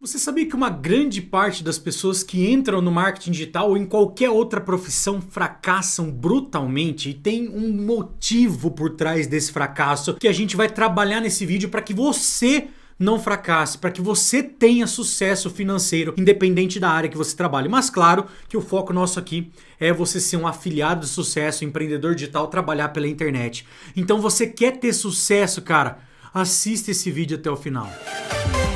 Você sabia que uma grande parte das pessoas que entram no marketing digital ou em qualquer outra profissão fracassam brutalmente e tem um motivo por trás desse fracasso que a gente vai trabalhar nesse vídeo para que você não fracasse, para que você tenha sucesso financeiro, independente da área que você trabalhe. Mas claro que o foco nosso aqui é você ser um afiliado de sucesso, empreendedor digital, trabalhar pela internet. Então você quer ter sucesso, cara? Assista esse vídeo até o final. Música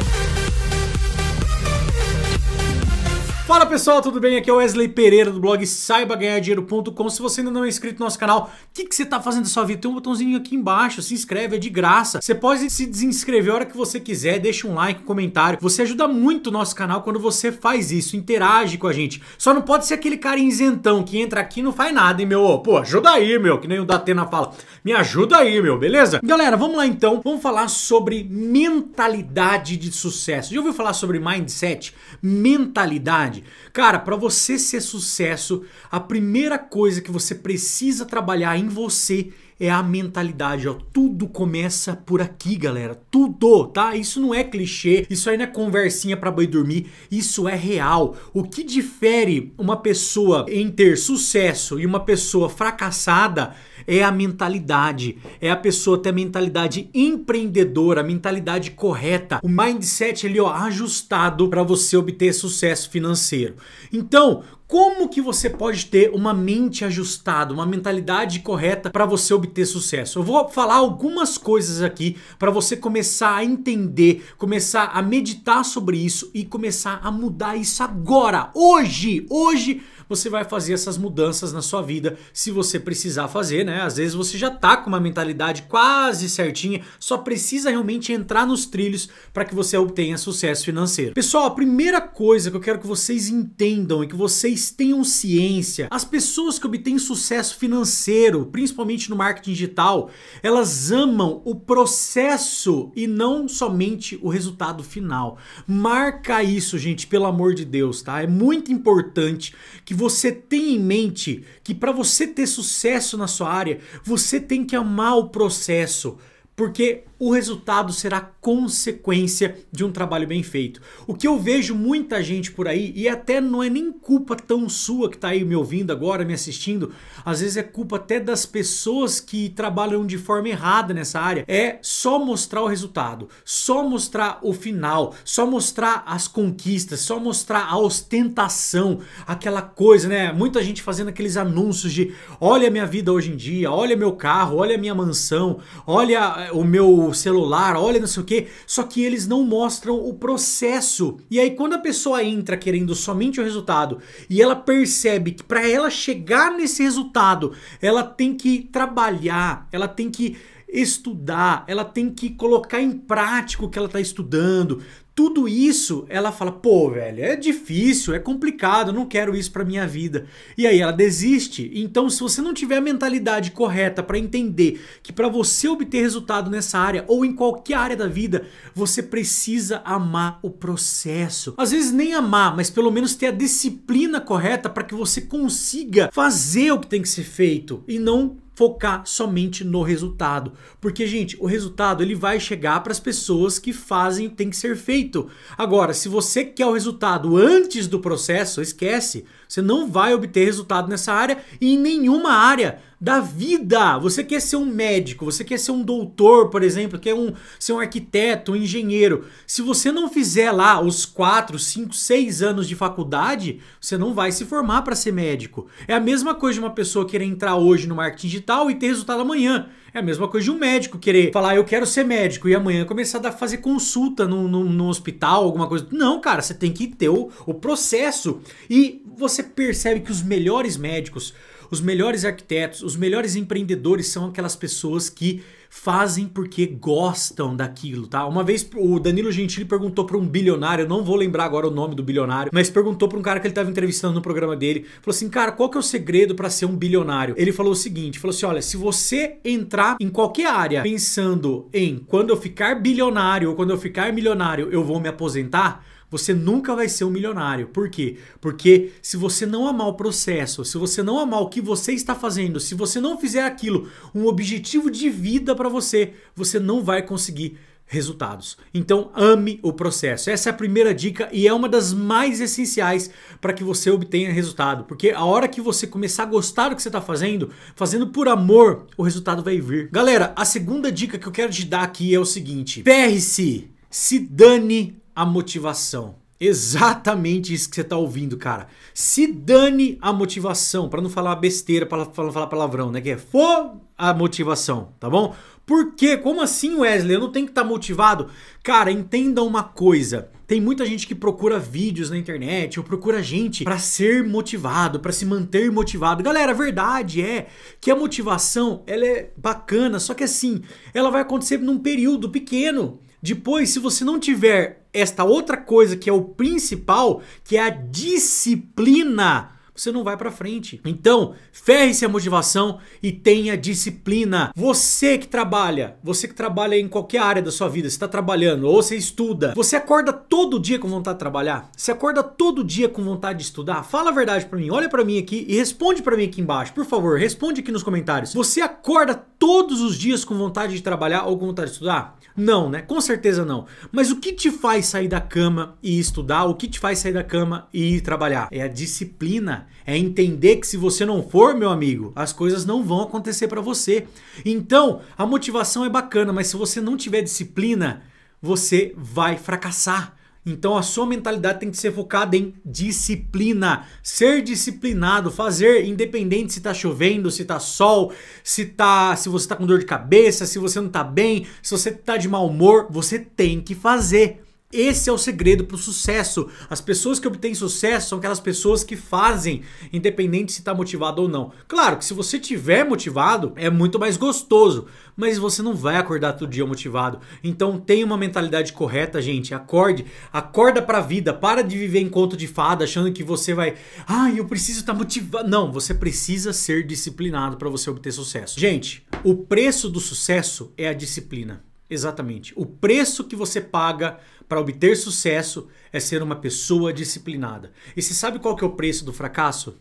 Fala pessoal, tudo bem? Aqui é o Wesley Pereira do blog saibaganhardinheiro.com. Se você ainda não é inscrito no nosso canal, o que, que você está fazendo da sua vida? Tem um botãozinho aqui embaixo, se inscreve, é de graça. Você pode se desinscrever a hora que você quiser, deixa um like, um comentário. Você ajuda muito o nosso canal quando você faz isso, interage com a gente. Só não pode ser aquele cara isentão que entra aqui e não faz nada, hein, meu? Pô, ajuda aí, meu, que nem o Datena fala. Me ajuda aí, meu, beleza? Galera, vamos lá então. Vamos falar sobre mentalidade de sucesso. Já ouviu falar sobre mindset? Mentalidade? Cara, para você ser sucesso, a primeira coisa que você precisa trabalhar em você é a mentalidade, ó. Tudo começa por aqui, galera. Tudo, tá? Isso não é clichê, isso aí não é conversinha para boi dormir, isso é real. O que difere uma pessoa em ter sucesso e uma pessoa fracassada é a mentalidade. É a pessoa ter a mentalidade empreendedora, a mentalidade correta, o mindset ali, ó, ajustado para você obter sucesso financeiro. Então, como que você pode ter uma mente ajustada, uma mentalidade correta para você obter sucesso? Eu vou falar algumas coisas aqui para você começar a entender, começar a meditar sobre isso e começar a mudar isso agora, hoje, hoje você vai fazer essas mudanças na sua vida se você precisar fazer, né? Às vezes você já tá com uma mentalidade quase certinha, só precisa realmente entrar nos trilhos para que você obtenha sucesso financeiro. Pessoal, a primeira coisa que eu quero que vocês entendam e que vocês tenham ciência, as pessoas que obtêm sucesso financeiro, principalmente no marketing digital, elas amam o processo e não somente o resultado final. Marca isso, gente, pelo amor de Deus, tá? É muito importante que você tem em mente que para você ter sucesso na sua área, você tem que amar o processo, porque o resultado será consequência de um trabalho bem feito. O que eu vejo muita gente por aí, e até não é nem culpa tão sua que está aí me ouvindo agora, me assistindo, às vezes é culpa até das pessoas que trabalham de forma errada nessa área, é só mostrar o resultado, só mostrar o final, só mostrar as conquistas, só mostrar a ostentação, aquela coisa, né? Muita gente fazendo aqueles anúncios de olha minha vida hoje em dia, olha meu carro, olha minha mansão, olha eh, o meu celular, olha não sei o que, só que eles não mostram o processo. E aí quando a pessoa entra querendo somente o resultado e ela percebe que para ela chegar nesse resultado, ela tem que trabalhar, ela tem que estudar, ela tem que colocar em prática o que ela está estudando, tudo isso, ela fala: pô, velho, é difícil, é complicado, não quero isso para minha vida. E aí ela desiste. Então, se você não tiver a mentalidade correta para entender que para você obter resultado nessa área ou em qualquer área da vida, você precisa amar o processo. Às vezes nem amar, mas pelo menos ter a disciplina correta para que você consiga fazer o que tem que ser feito e não focar somente no resultado. Porque, gente, o resultado ele vai chegar para as pessoas que fazem o que tem que ser feito. Agora, se você quer o resultado antes do processo, esquece. Você não vai obter resultado nessa área e em nenhuma área da vida. Você quer ser um médico, você quer ser um doutor, por exemplo, quer um, ser um arquiteto, um engenheiro. Se você não fizer lá os 4, 5, 6 anos de faculdade, você não vai se formar para ser médico. É a mesma coisa de uma pessoa querer entrar hoje no marketing e ter resultado amanhã. É a mesma coisa de um médico querer falar, eu quero ser médico, e amanhã começar a fazer consulta num, num, num, hospital, alguma coisa. Não, cara, você tem que ter o, o processo. E você percebe que os melhores médicos, os melhores arquitetos, os melhores empreendedores são aquelas pessoas que fazem porque gostam daquilo, tá? Uma vez o Danilo Gentili perguntou para um bilionário, não vou lembrar agora o nome do bilionário, mas perguntou para um cara que ele estava entrevistando no programa dele, falou assim, cara, qual que é o segredo para ser um bilionário? Ele falou o seguinte, falou assim, olha, se você entrar em qualquer área pensando em quando eu ficar bilionário ou quando eu ficar milionário eu vou me aposentar, você nunca vai ser um milionário. Por quê? Porque se você não amar o processo, se você não amar o que você está fazendo, se você não fizer aquilo um objetivo de vida para você, você não vai conseguir resultados. Então, ame o processo. Essa é a primeira dica e é uma das mais essenciais para que você obtenha resultado, porque a hora que você começar a gostar do que você está fazendo, fazendo por amor, o resultado vai vir. Galera, a segunda dica que eu quero te dar aqui é o seguinte: perre-se, se dane a motivação. Exatamente isso que você está ouvindo, cara. Se dane a motivação, para não falar besteira, para não falar palavrão, né? Que é for a motivação, tá bom? Por quê? Como assim, Wesley? Eu não tenho que estar tá motivado? Cara, entenda uma coisa. Tem muita gente que procura vídeos na internet ou procura gente para ser motivado, para se manter motivado. Galera, a verdade é que a motivação, ela é bacana, só que assim, ela vai acontecer num período pequeno. Depois, se você não tiver esta outra coisa que é o principal, que é a disciplina você não vai para frente. Então, ferre-se a motivação e tenha disciplina. Você que trabalha, você que trabalha em qualquer área da sua vida, você está trabalhando ou você estuda, você acorda todo dia com vontade de trabalhar? Você acorda todo dia com vontade de estudar? Fala a verdade para mim, olha para mim aqui e responde para mim aqui embaixo, por favor, responde aqui nos comentários. Você acorda todos os dias com vontade de trabalhar ou com vontade de estudar? Não, né? Com certeza não. Mas o que te faz sair da cama e estudar? O que te faz sair da cama e ir trabalhar? É a disciplina é entender que se você não for, meu amigo, as coisas não vão acontecer para você. Então, a motivação é bacana, mas se você não tiver disciplina, você vai fracassar. Então a sua mentalidade tem que ser focada em disciplina, ser disciplinado, fazer independente se está chovendo, se está sol, se tá, se você está com dor de cabeça, se você não está bem, se você está de mau humor, você tem que fazer. Esse é o segredo para o sucesso. As pessoas que obtêm sucesso são aquelas pessoas que fazem, independente se está motivado ou não. Claro que se você tiver motivado, é muito mais gostoso, mas você não vai acordar todo dia motivado. Então tenha uma mentalidade correta, gente. Acorde, acorda para a vida. Para de viver em conto de fada achando que você vai, ah, eu preciso estar tá motivado. Não, você precisa ser disciplinado para você obter sucesso. Gente, o preço do sucesso é a disciplina. Exatamente. O preço que você paga para obter sucesso é ser uma pessoa disciplinada. E se sabe qual que é o preço do fracasso?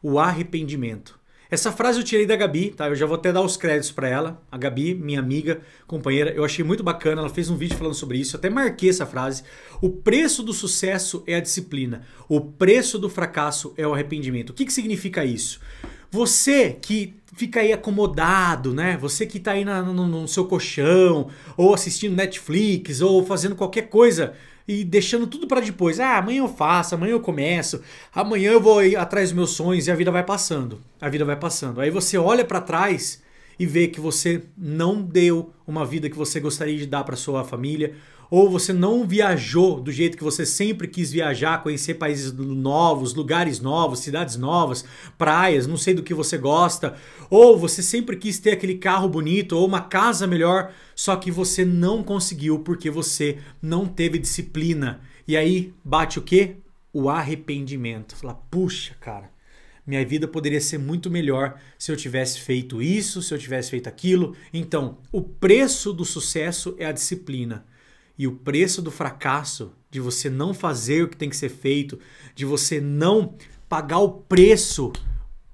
O arrependimento. Essa frase eu tirei da Gabi, tá? Eu já vou até dar os créditos para ela. A Gabi, minha amiga, companheira, eu achei muito bacana, ela fez um vídeo falando sobre isso, eu até marquei essa frase. O preço do sucesso é a disciplina. O preço do fracasso é o arrependimento. O que, que significa isso? Você que fica aí acomodado, né? Você que tá aí na, no, no seu colchão, ou assistindo Netflix, ou fazendo qualquer coisa e deixando tudo para depois. Ah, amanhã eu faço, amanhã eu começo, amanhã eu vou atrás dos meus sonhos e a vida vai passando. A vida vai passando. Aí você olha para trás e vê que você não deu uma vida que você gostaria de dar para sua família, ou você não viajou do jeito que você sempre quis viajar, conhecer países novos, lugares novos, cidades novas, praias, não sei do que você gosta, ou você sempre quis ter aquele carro bonito ou uma casa melhor, só que você não conseguiu porque você não teve disciplina. E aí bate o quê? O arrependimento. Fala, puxa, cara minha vida poderia ser muito melhor se eu tivesse feito isso, se eu tivesse feito aquilo. Então, o preço do sucesso é a disciplina. E o preço do fracasso, de você não fazer o que tem que ser feito, de você não pagar o preço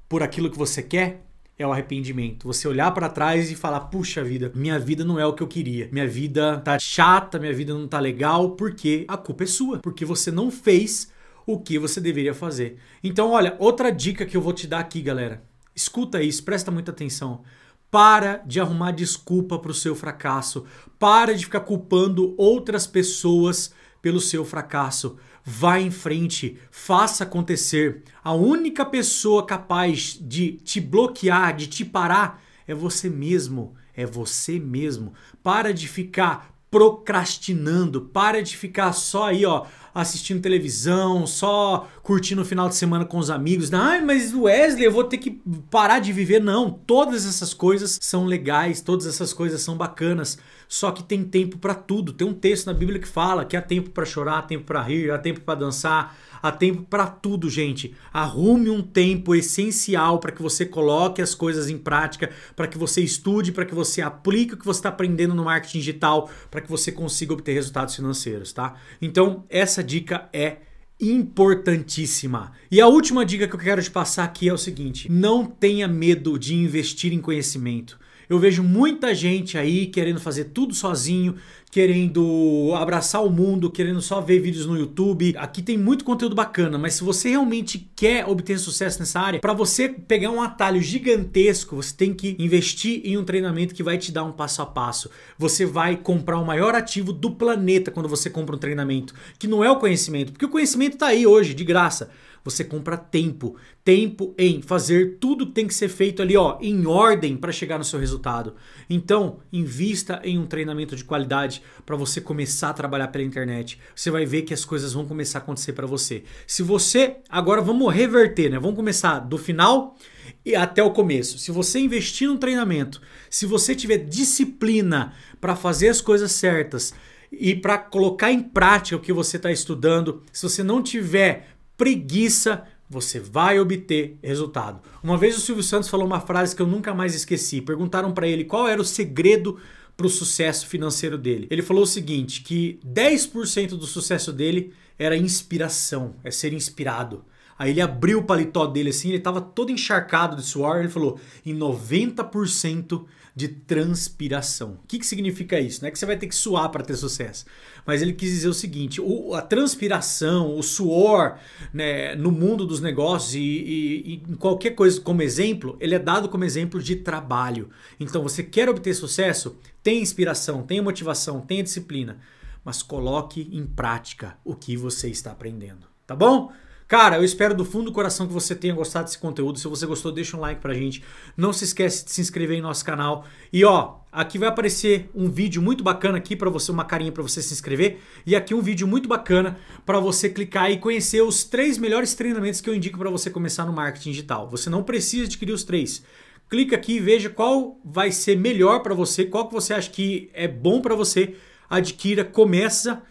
por aquilo que você quer, é o arrependimento. Você olhar para trás e falar: puxa vida, minha vida não é o que eu queria. Minha vida tá chata, minha vida não tá legal, porque a culpa é sua. Porque você não fez o que você deveria fazer. Então, olha, outra dica que eu vou te dar aqui, galera. Escuta isso, presta muita atenção. Para de arrumar desculpa para o seu fracasso. Para de ficar culpando outras pessoas pelo seu fracasso. Vá em frente, faça acontecer. A única pessoa capaz de te bloquear, de te parar, é você mesmo. É você mesmo. Para de ficar procrastinando, para de ficar só aí, ó assistindo televisão, só curtindo o final de semana com os amigos. Ai, ah, mas Wesley, eu vou ter que parar de viver. Não, todas essas coisas são legais, todas essas coisas são bacanas. Só que tem tempo para tudo. Tem um texto na Bíblia que fala que há tempo para chorar, há tempo para rir, há tempo para dançar, há tempo para tudo, gente. Arrume um tempo essencial para que você coloque as coisas em prática, para que você estude, para que você aplique o que você está aprendendo no marketing digital, para que você consiga obter resultados financeiros, tá? Então, essa dica é importantíssima. E a última dica que eu quero te passar aqui é o seguinte: não tenha medo de investir em conhecimento. Eu vejo muita gente aí querendo fazer tudo sozinho, querendo abraçar o mundo, querendo só ver vídeos no YouTube. Aqui tem muito conteúdo bacana, mas se você realmente quer obter sucesso nessa área, para você pegar um atalho gigantesco, você tem que investir em um treinamento que vai te dar um passo a passo. Você vai comprar o maior ativo do planeta quando você compra um treinamento, que não é o conhecimento, porque o conhecimento está aí hoje de graça. Você compra tempo. Tempo em fazer tudo que tem que ser feito ali, ó, em ordem para chegar no seu resultado. Então, invista em um treinamento de qualidade para você começar a trabalhar pela internet. Você vai ver que as coisas vão começar a acontecer para você. Se você, agora vamos reverter, né? Vamos começar do final e até o começo. Se você investir no treinamento, se você tiver disciplina para fazer as coisas certas, e para colocar em prática o que você está estudando, se você não tiver preguiça, você vai obter resultado. Uma vez o Silvio Santos falou uma frase que eu nunca mais esqueci. Perguntaram para ele qual era o segredo para o sucesso financeiro dele. Ele falou o seguinte, que 10% do sucesso dele era inspiração, é ser inspirado. Aí ele abriu o paletó dele assim, ele estava todo encharcado de suor, ele falou: "Em 90% de transpiração. O que, que significa isso? Não é que você vai ter que suar para ter sucesso, mas ele quis dizer o seguinte: o, a transpiração, o suor né, no mundo dos negócios e, e, em qualquer coisa como exemplo, ele é dado como exemplo de trabalho. Então você quer obter sucesso? Tem inspiração, tem motivação, tem disciplina, mas coloque em prática o que você está aprendendo. Tá bom? Cara, eu espero do fundo do coração que você tenha gostado desse conteúdo. Se você gostou, deixa um like pra gente. Não se esquece de se inscrever em nosso canal. E ó, aqui vai aparecer um vídeo muito bacana aqui para você, uma carinha para você se inscrever. E aqui um vídeo muito bacana para você clicar e conhecer os três melhores treinamentos que eu indico para você começar no marketing digital. Você não precisa adquirir os três clica aqui e veja qual vai ser melhor para você, qual que você acha que é bom para você, adquira, começa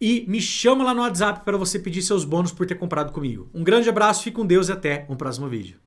e me chama lá no WhatsApp para você pedir seus bônus por ter comprado comigo. Um grande abraço, fique com Deus e até um próximo vídeo.